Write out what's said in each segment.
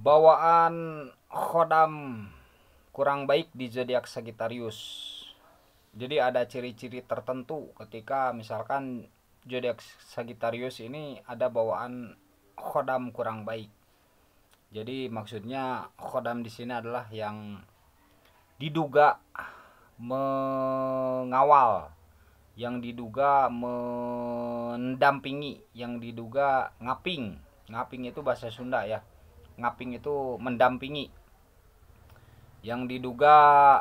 bawaan khodam kurang baik di zodiak Sagittarius. Jadi ada ciri-ciri tertentu ketika misalkan zodiak Sagittarius ini ada bawaan khodam kurang baik. Jadi maksudnya khodam di sini adalah yang diduga mengawal, yang diduga mendampingi, yang diduga ngaping. Ngaping itu bahasa Sunda ya ngaping itu mendampingi yang diduga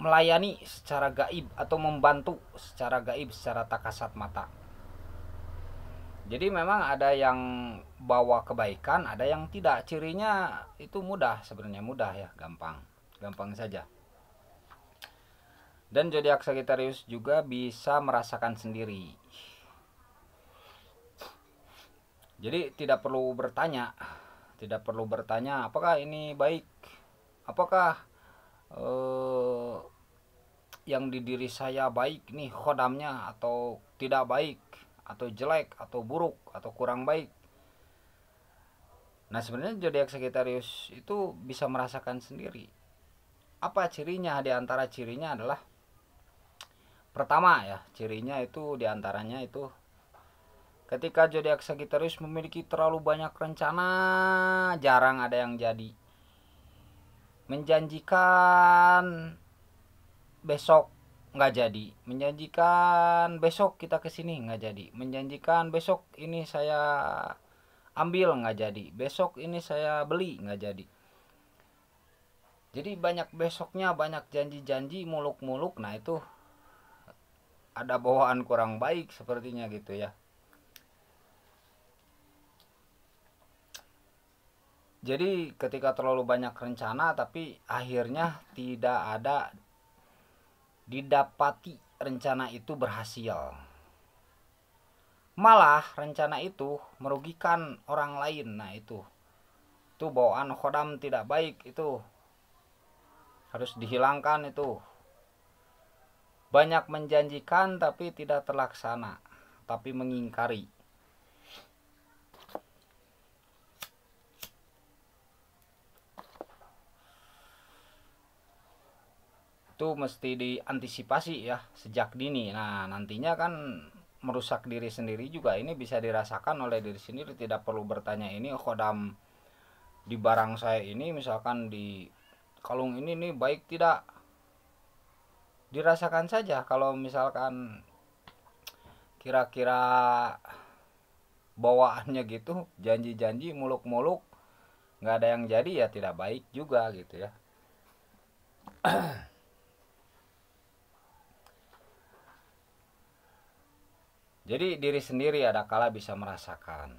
melayani secara gaib atau membantu secara gaib secara tak kasat mata. Jadi memang ada yang bawa kebaikan, ada yang tidak. Cirinya itu mudah sebenarnya mudah ya, gampang. Gampang saja. Dan zodiak Sagittarius juga bisa merasakan sendiri jadi tidak perlu bertanya, tidak perlu bertanya apakah ini baik, apakah eh, yang di diri saya baik nih khodamnya atau tidak baik atau jelek atau buruk atau kurang baik. Nah sebenarnya zodiak Sagittarius itu bisa merasakan sendiri. Apa cirinya? Di antara cirinya adalah pertama ya cirinya itu di antaranya itu Ketika zodiak Sagittarius memiliki terlalu banyak rencana, jarang ada yang jadi. Menjanjikan besok nggak jadi menjanjikan besok kita ke sini nggak jadi menjanjikan besok ini saya ambil nggak jadi besok ini saya beli nggak jadi jadi banyak besoknya banyak janji-janji muluk-muluk nah itu ada bawaan kurang baik sepertinya gitu ya Jadi ketika terlalu banyak rencana tapi akhirnya tidak ada didapati rencana itu berhasil. Malah rencana itu merugikan orang lain. Nah, itu. Itu bawaan khodam tidak baik itu. Harus dihilangkan itu. Banyak menjanjikan tapi tidak terlaksana, tapi mengingkari. itu mesti diantisipasi ya sejak dini. Nah, nantinya kan merusak diri sendiri juga ini bisa dirasakan oleh diri sendiri tidak perlu bertanya ini oh, kodam di barang saya ini misalkan di kalung ini nih baik tidak dirasakan saja kalau misalkan kira-kira bawaannya gitu janji-janji muluk-muluk nggak ada yang jadi ya tidak baik juga gitu ya Jadi diri sendiri ada kala bisa merasakan.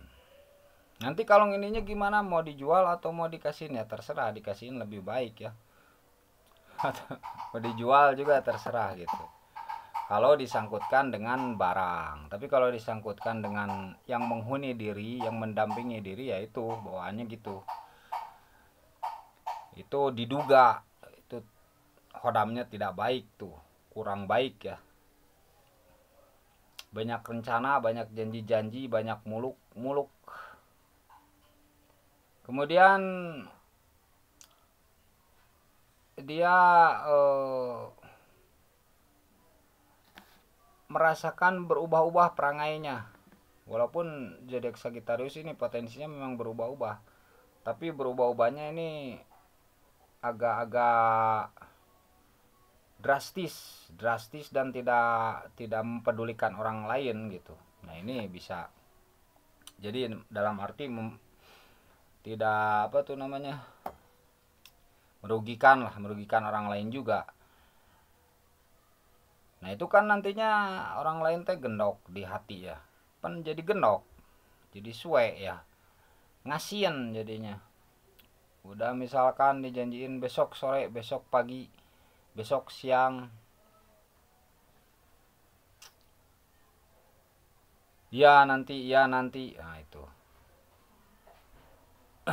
Nanti kalung ininya gimana mau dijual atau mau dikasihin ya terserah dikasihin lebih baik ya. Atau mau dijual juga terserah gitu. Kalau disangkutkan dengan barang, tapi kalau disangkutkan dengan yang menghuni diri, yang mendampingi diri ya itu bawaannya gitu. Itu diduga itu hodamnya tidak baik tuh, kurang baik ya banyak rencana, banyak janji-janji, banyak muluk-muluk. Kemudian dia uh, merasakan berubah-ubah perangainya. Walaupun Zodiac Sagittarius ini potensinya memang berubah-ubah, tapi berubah-ubahnya ini agak-agak drastis drastis dan tidak tidak mempedulikan orang lain gitu nah ini bisa jadi dalam arti mem, tidak apa tuh namanya merugikan lah merugikan orang lain juga nah itu kan nantinya orang lain teh gendok di hati ya pen jadi gendok jadi suwe ya ngasian jadinya udah misalkan dijanjiin besok sore besok pagi besok siang ya nanti ya nanti nah itu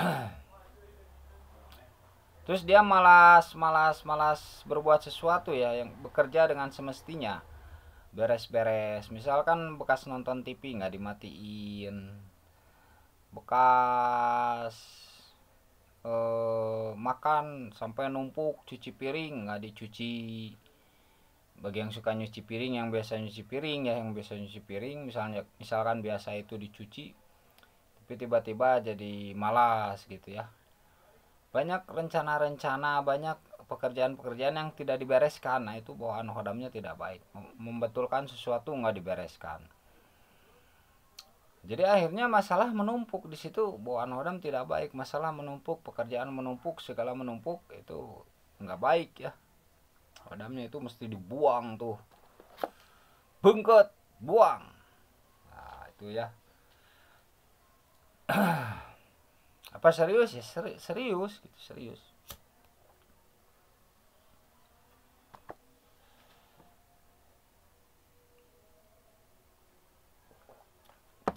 terus dia malas malas malas berbuat sesuatu ya yang bekerja dengan semestinya beres-beres misalkan bekas nonton TV nggak dimatiin bekas eh, makan sampai numpuk cuci piring nggak dicuci bagi yang suka nyuci piring yang biasa nyuci piring ya yang biasa nyuci piring misalnya misalkan biasa itu dicuci tapi tiba-tiba jadi malas gitu ya banyak rencana-rencana banyak pekerjaan-pekerjaan yang tidak dibereskan nah itu bawaan hodamnya tidak baik membetulkan sesuatu nggak dibereskan jadi akhirnya masalah menumpuk di situ bawaan orang tidak baik, masalah menumpuk, pekerjaan menumpuk, segala menumpuk itu nggak baik ya. hodamnya itu mesti dibuang tuh. Bengket, buang. Nah, itu ya. Apa serius ya? Seri, serius gitu, serius.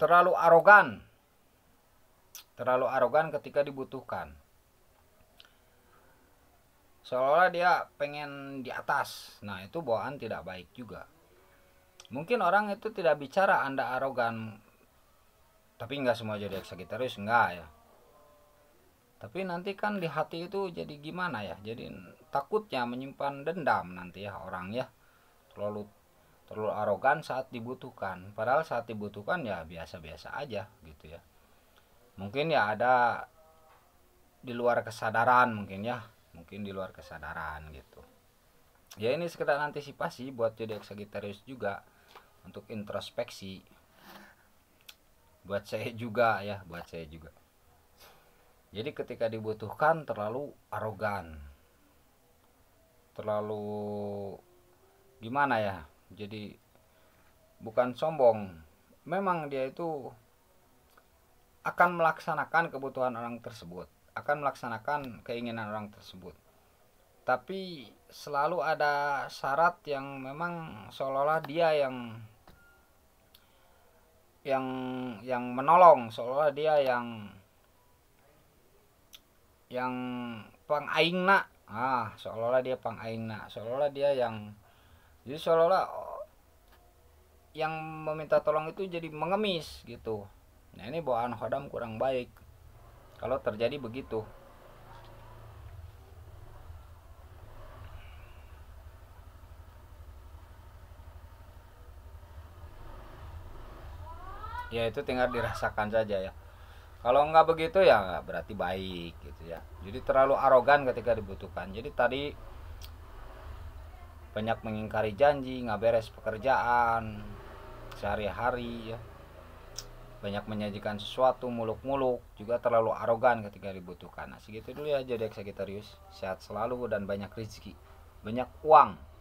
terlalu arogan. Terlalu arogan ketika dibutuhkan. Seolah-olah dia pengen di atas. Nah, itu bawaan tidak baik juga. Mungkin orang itu tidak bicara Anda arogan. Tapi nggak semua jadi terus enggak ya. Tapi nanti kan di hati itu jadi gimana ya? Jadi takutnya menyimpan dendam nanti ya orang ya. Terlalu terlalu arogan saat dibutuhkan padahal saat dibutuhkan ya biasa-biasa aja gitu ya mungkin ya ada di luar kesadaran mungkin ya mungkin di luar kesadaran gitu ya ini sekedar antisipasi buat jadi eksagitarius juga untuk introspeksi buat saya juga ya buat saya juga jadi ketika dibutuhkan terlalu arogan terlalu gimana ya jadi bukan sombong memang dia itu akan melaksanakan kebutuhan orang tersebut akan melaksanakan keinginan orang tersebut tapi selalu ada syarat yang memang seolah-olah dia yang yang yang menolong seolah dia yang yang pangaingna ah seolah dia pangaingna seolah dia yang jadi seolah-olah oh, yang meminta tolong itu jadi mengemis gitu nah ini bawaan khodam kurang baik kalau terjadi begitu ya itu tinggal dirasakan saja ya kalau nggak begitu ya berarti baik gitu ya jadi terlalu arogan ketika dibutuhkan jadi tadi banyak mengingkari janji nggak beres pekerjaan sehari-hari ya banyak menyajikan sesuatu muluk-muluk juga terlalu arogan ketika dibutuhkan nah segitu dulu ya jadi Sagittarius sehat selalu dan banyak rezeki banyak uang